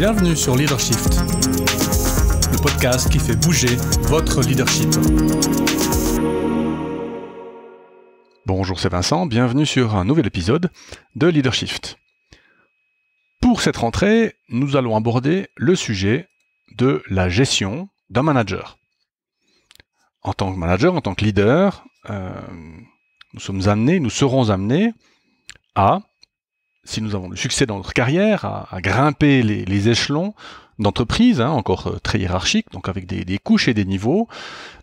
Bienvenue sur Leadership, le podcast qui fait bouger votre leadership. Bonjour, c'est Vincent, bienvenue sur un nouvel épisode de Leadership. Pour cette rentrée, nous allons aborder le sujet de la gestion d'un manager. En tant que manager, en tant que leader, euh, nous sommes amenés, nous serons amenés à si nous avons le succès dans notre carrière, à, grimper les, échelons d'entreprise, hein, encore euh, très hiérarchique, donc avec des, couches et des niveaux.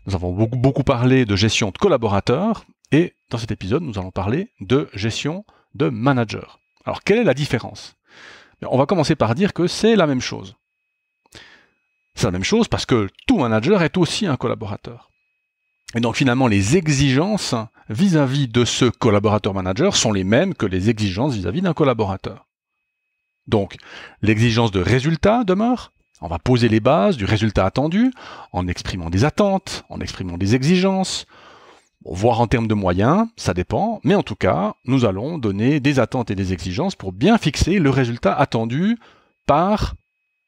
Nous avons beaucoup, beaucoup parlé de gestion de collaborateurs, et dans cet épisode, nous allons parler de gestion de manager. Alors, quelle est la différence On va commencer par dire que c'est la même chose. C'est la même chose parce que tout manager est aussi un collaborateur. Et donc finalement, les exigences vis-à-vis de ce collaborateur manager sont les mêmes que les exigences vis-à-vis d'un collaborateur. Donc, l'exigence de résultat demeure. On va poser les bases du résultat attendu en exprimant des attentes, en exprimant des exigences, voire en termes de moyens, ça dépend, mais en tout cas, nous allons donner des attentes et des exigences pour bien fixer le résultat attendu par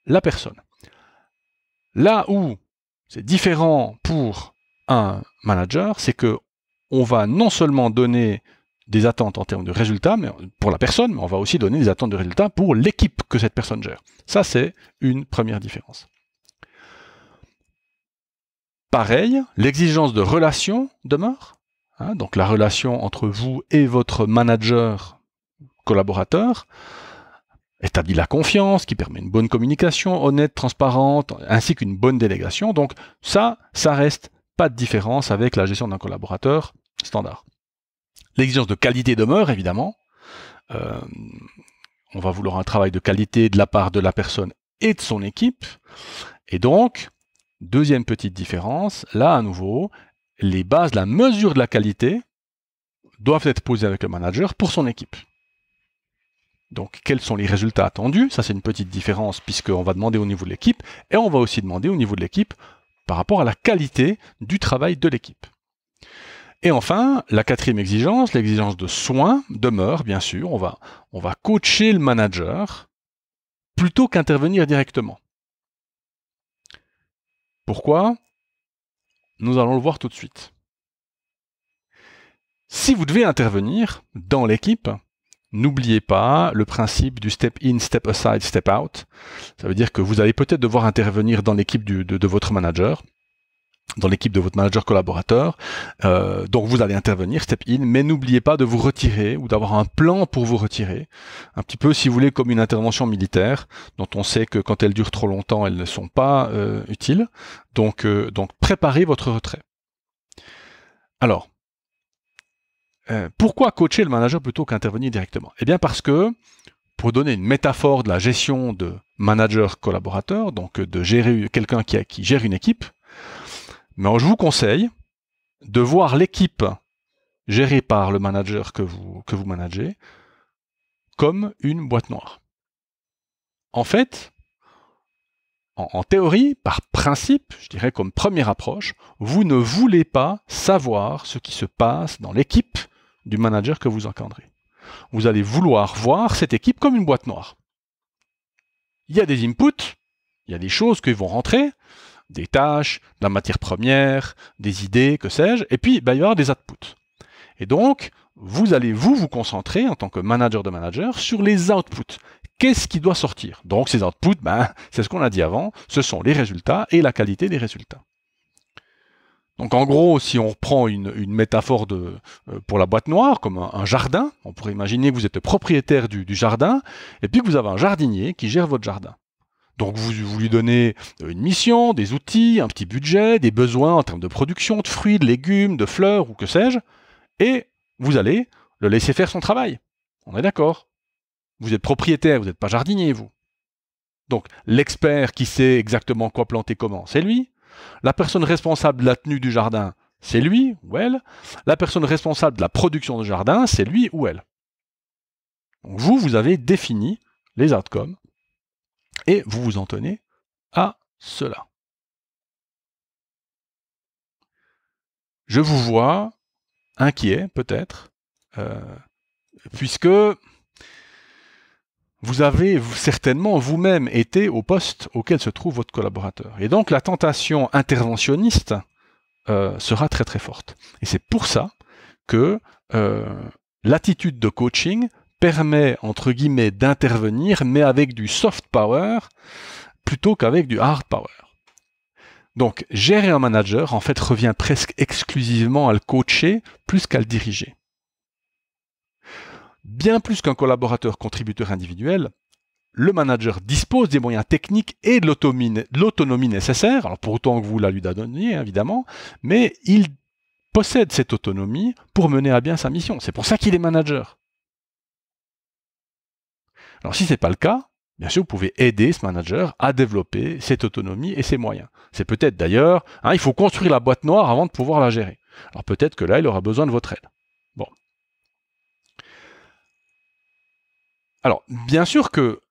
la personne. Là où c'est différent pour un manager, c'est que on va non seulement donner des attentes en termes de résultats mais pour la personne, mais on va aussi donner des attentes de résultats pour l'équipe que cette personne gère. Ça, c'est une première différence. Pareil, l'exigence de relation demeure. Hein, donc la relation entre vous et votre manager collaborateur établit la confiance, qui permet une bonne communication honnête, transparente, ainsi qu'une bonne délégation. Donc ça, ça reste pas de différence avec la gestion d'un collaborateur standard. L'exigence de qualité demeure, évidemment. Euh, on va vouloir un travail de qualité de la part de la personne et de son équipe. Et donc, deuxième petite différence, là à nouveau, les bases, la mesure de la qualité doivent être posées avec le manager pour son équipe. Donc, quels sont les résultats attendus Ça, c'est une petite différence puisqu'on va demander au niveau de l'équipe et on va aussi demander au niveau de l'équipe par rapport à la qualité du travail de l'équipe. Et enfin, la quatrième exigence, l'exigence de soins, demeure, bien sûr, on va, on va coacher le manager plutôt qu'intervenir directement. Pourquoi Nous allons le voir tout de suite. Si vous devez intervenir dans l'équipe, n'oubliez pas le principe du step in, step aside, step out. Ça veut dire que vous allez peut-être devoir intervenir dans l'équipe de, votre manager dans l'équipe de votre manager collaborateur. Euh, donc vous allez intervenir, step in, mais n'oubliez pas de vous retirer ou d'avoir un plan pour vous retirer. Un petit peu, si vous voulez, comme une intervention militaire, dont on sait que quand elles durent trop longtemps, elles ne sont pas euh, utiles. Donc, euh, donc préparez votre retrait. Alors, euh, pourquoi coacher le manager plutôt qu'intervenir directement Eh bien parce que, pour donner une métaphore de la gestion de manager-collaborateur, donc de gérer quelqu'un qui, qui, gère une équipe, mais je vous conseille de voir l'équipe gérée par le manager que vous, que vous managez comme une boîte noire. En fait, en, théorie, par principe, je dirais comme première approche, vous ne voulez pas savoir ce qui se passe dans l'équipe du manager que vous encadrez. Vous allez vouloir voir cette équipe comme une boîte noire. Il y a des inputs, il y a des choses qui vont rentrer, des tâches, de la matière première, des idées, que sais-je, et puis il va y avoir des outputs. Et donc, vous allez vous vous concentrer en tant que manager de manager sur les outputs. Qu'est-ce qui doit sortir Donc ces outputs, ben, c'est ce qu'on a dit avant, ce sont les résultats et la qualité des résultats. Donc en gros, si on reprend une, métaphore de, euh, pour la boîte noire, comme un, jardin, on pourrait imaginer que vous êtes propriétaire du, jardin, et puis que vous avez un jardinier qui gère votre jardin. Donc vous, vous lui donnez euh, une mission, des outils, un petit budget, des besoins en termes de production de fruits, de légumes, de fleurs ou que sais-je, et vous allez le laisser faire son travail. On est d'accord. Vous êtes propriétaire, vous n'êtes pas jardinier, vous. Donc l'expert qui sait exactement quoi planter comment, c'est lui. La personne responsable de la tenue du jardin, c'est lui ou elle. La personne responsable de la production de jardin, c'est lui ou elle. vous, vous avez défini les outcomes et vous vous en tenez à cela. Je vous vois inquiet peut-être, euh, puisque vous avez certainement vous-même été au poste auquel se trouve votre collaborateur. Et donc la tentation interventionniste euh, sera très très forte. Et c'est pour ça que euh, l'attitude de coaching permet, entre guillemets, d'intervenir, mais avec du soft power plutôt qu'avec du hard power. Donc gérer un manager, en fait, revient presque exclusivement à le coacher plus qu'à le diriger. Bien plus qu'un collaborateur contributeur individuel, le manager dispose des moyens techniques et de l'autonomie nécessaire, alors pour autant que vous la lui donniez évidemment, mais il possède cette autonomie pour mener à bien sa mission. C'est pour ça qu'il est manager. Alors si ce n'est pas le cas, bien sûr, vous pouvez aider ce manager à développer cette autonomie et ses moyens. C'est peut-être d'ailleurs, hein, il faut construire la boîte noire avant de pouvoir la gérer. Alors peut-être que là, il aura besoin de votre aide. Alors, bien sûr que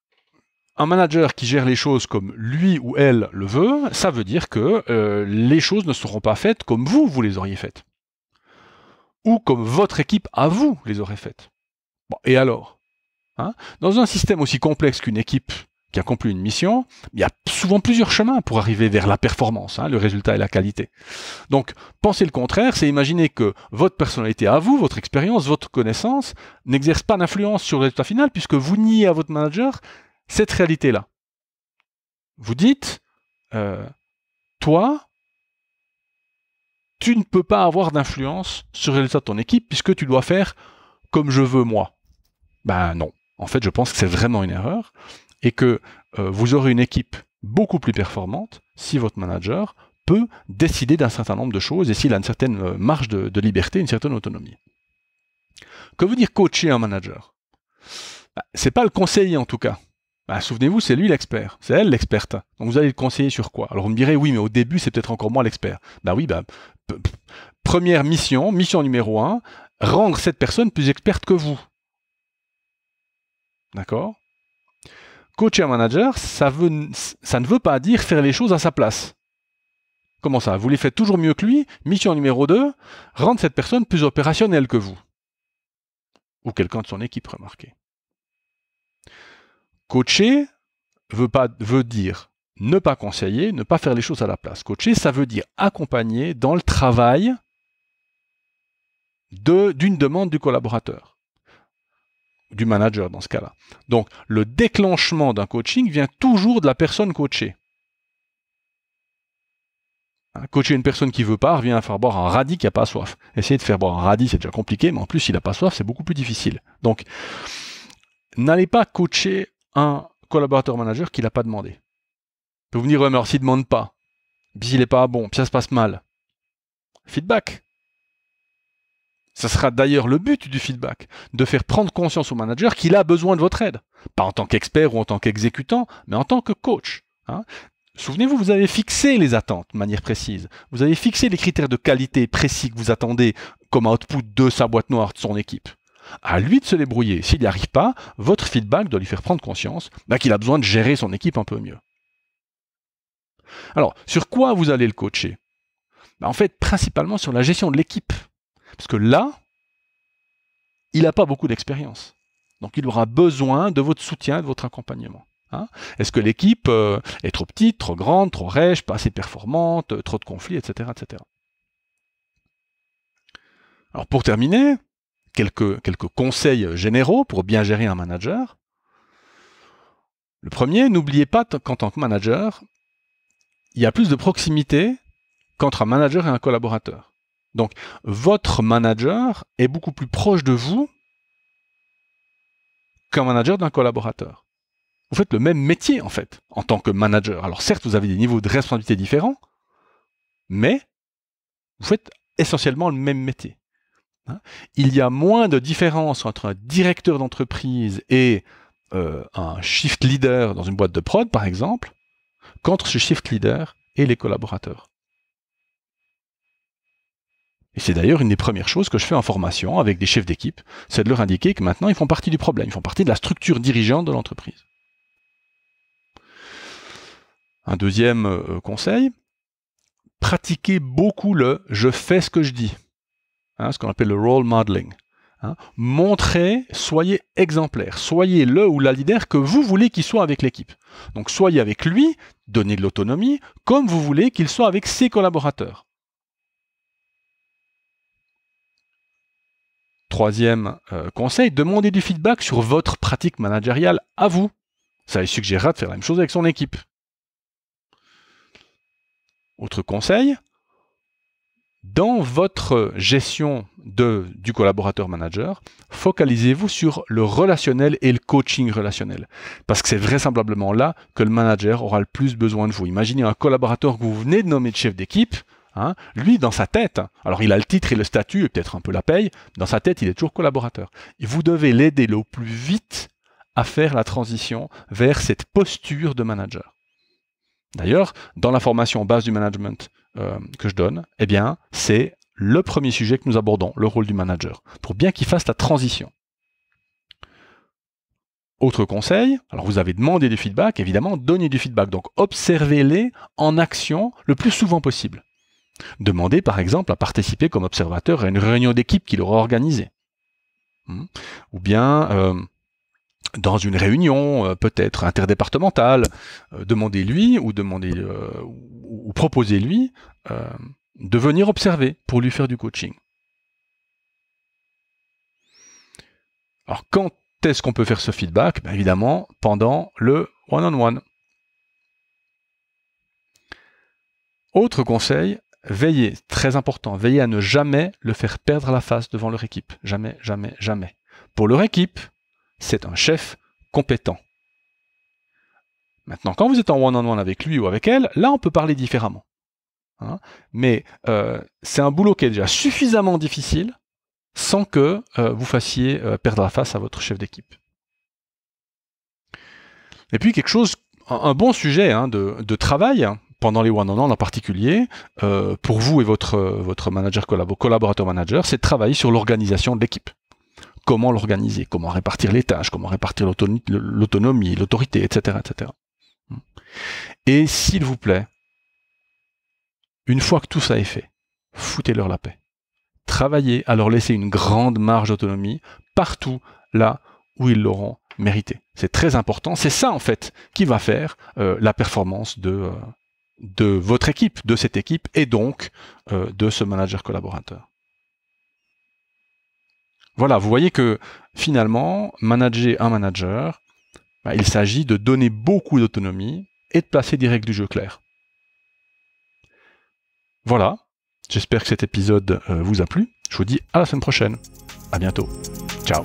un manager qui gère les choses comme lui ou elle le veut, ça veut dire que euh, les choses ne seront pas faites comme vous, vous les auriez faites. Ou comme votre équipe à vous les aurait faites. Bon, et alors hein Dans un système aussi complexe qu'une équipe, qui accomplit une mission, il y a souvent plusieurs chemins pour arriver vers la performance, hein, le résultat et la qualité. Donc, penser le contraire, c'est imaginer que votre personnalité à vous, votre expérience, votre connaissance n'exerce pas d'influence sur le résultat final puisque vous niez à votre manager cette réalité-là. Vous dites, euh, toi, tu ne peux pas avoir d'influence sur le résultat de ton équipe puisque tu dois faire comme je veux moi. Ben non. En fait, je pense que c'est vraiment une erreur et que euh, vous aurez une équipe beaucoup plus performante si votre manager peut décider d'un certain nombre de choses et s'il a une certaine euh, marge de, liberté, une certaine autonomie. Que veut dire coacher un manager Ce bah, C'est pas le conseiller en tout cas. Bah, souvenez-vous, c'est lui l'expert, c'est elle l'experte. Donc vous allez le conseiller sur quoi Alors vous me direz, oui, mais au début, c'est peut-être encore moi l'expert. Bah oui, bah, première mission, mission numéro un, rendre cette personne plus experte que vous. D'accord coacher un manager, ça, veut, ne veut pas dire faire les choses à sa place. Comment ça Vous les faites toujours mieux que lui. Mission numéro 2, rendre cette personne plus opérationnelle que vous. Ou quelqu'un de son équipe, remarquez. Coacher veut, pas, veut dire ne pas conseiller, ne pas faire les choses à la place. Coacher, ça veut dire accompagner dans le travail d'une demande du collaborateur du manager dans ce cas-là. Donc le déclenchement d'un coaching vient toujours de la personne coachée. Hein, coacher une personne qui veut pas revient à faire boire un radis qui n'a pas soif. Essayer de faire boire un radis, c'est déjà compliqué, mais en plus, s'il n'a pas soif, c'est beaucoup plus difficile. Donc, n'allez pas coacher un collaborateur manager qui l'a pas demandé. Vous dire, ouais, mais alors s'il demande pas, puis il n'est pas bon, puis ça se passe mal. Feedback. Ce sera d'ailleurs le but du feedback, de faire prendre conscience au manager qu'il a besoin de votre aide. Pas en tant qu'expert ou en tant qu'exécutant, mais en tant que coach. Hein. Souvenez-vous, vous avez fixé les attentes de manière précise. Vous avez fixé les critères de qualité précis que vous attendez comme output de sa boîte noire, de son équipe. À lui de se débrouiller. S'il n'y arrive pas, votre feedback doit lui faire prendre conscience bah, qu'il a besoin de gérer son équipe un peu mieux. Alors, sur quoi vous allez le coacher bah, En fait, principalement sur la gestion de l'équipe parce que là, il n'a pas beaucoup d'expérience. Donc il aura besoin de votre soutien, de votre accompagnement. Hein. Est-ce que l'équipe euh, est trop petite, trop grande, trop rêche, pas assez performante, euh, trop de conflits, etc. etc. Alors pour terminer, quelques, quelques conseils généraux pour bien gérer un manager. Le premier, n'oubliez pas qu'en tant que manager, il y a plus de proximité qu'entre un manager et un collaborateur. Donc, votre manager est beaucoup plus proche de vous qu'un manager d'un collaborateur. Vous faites le même métier, en fait, en tant que manager. Alors, certes, vous avez des niveaux de responsabilité différents, mais vous faites essentiellement le même métier. Hein? Il y a moins de différence entre un directeur d'entreprise et euh, un shift leader dans une boîte de prod, par exemple, qu'entre ce shift leader et les collaborateurs. Et c'est d'ailleurs une des premières choses que je fais en formation avec des chefs d'équipe, c'est de leur indiquer que maintenant ils font partie du problème, ils font partie de la structure dirigeante de l'entreprise. Un deuxième euh, conseil, pratiquez beaucoup le je fais ce que je dis, hein ce qu'on appelle le role modeling. Hein Montrez, soyez exemplaire, soyez le ou la leader que vous voulez qu'il soit avec l'équipe. Donc soyez avec lui, donnez de l'autonomie, comme vous voulez qu'il soit avec ses collaborateurs. Troisième euh, conseil, demandez du feedback sur votre pratique managériale à vous. Ça lui suggérera de faire la même chose avec son équipe. Autre conseil, dans votre gestion de, du collaborateur-manager, focalisez-vous sur le relationnel et le coaching relationnel. Parce que c'est vraisemblablement là que le manager aura le plus besoin de vous. Imaginez un collaborateur que vous venez de nommer de chef d'équipe, Hein. Lui, dans sa tête, alors il a le titre et le statut, et peut-être un peu la paye, dans sa tête, il est toujours collaborateur. Vous devez l'aider le plus vite à faire la transition vers cette posture de manager. D'ailleurs, dans la formation base du management euh, que je donne, eh bien, c'est le premier sujet que nous abordons, le rôle du manager, pour bien qu'il fasse la transition. Autre conseil, alors vous avez demandé du feedback, évidemment, donnez du feedback, donc observez-les en action le plus souvent possible. Demandez par exemple à participer comme observateur à une réunion d'équipe qu'il aura organisée. Hmm. Ou bien euh, dans une réunion euh, peut-être interdépartementale, euh, demandez-lui ou, demandez, proposez-lui de venir observer pour lui faire du coaching. Alors quand est-ce qu'on peut faire ce feedback ben, Évidemment pendant le one -on -one. Autre conseil, veillez, très important, veillez à ne jamais le faire perdre la face devant leur équipe. Jamais, jamais, jamais. Pour leur équipe, c'est un chef compétent. Maintenant, quand vous êtes en one-on-one avec lui ou avec elle, là, on peut parler différemment. Hein. Mais euh, c'est un boulot qui est déjà suffisamment difficile sans que euh, vous fassiez euh, perdre la face à votre chef d'équipe. Et puis quelque chose, un, bon sujet hein, de, travail, pendant les one on one en particulier, euh, pour vous et votre, euh, votre manager collaborateur manager, c'est de travailler sur l'organisation de l'équipe. Comment l'organiser, comment répartir les tâches, comment répartir l'autonomie, l'autorité, etc., etc. Hmm. Et s'il vous plaît, une fois que tout ça est fait, foutez-leur la paix. Travaillez à leur laisser une grande marge d'autonomie partout là où ils l'auront mérité. C'est très important. C'est ça, en fait, qui va faire euh, la performance de, de votre équipe, de cette équipe et donc euh, de ce manager collaborateur. Voilà, vous voyez que finalement, manager un manager, bah, il s'agit de donner beaucoup d'autonomie et de placer des règles du jeu clair. Voilà, j'espère que cet épisode euh, vous a plu. Je vous dis à la semaine prochaine. À bientôt. Ciao.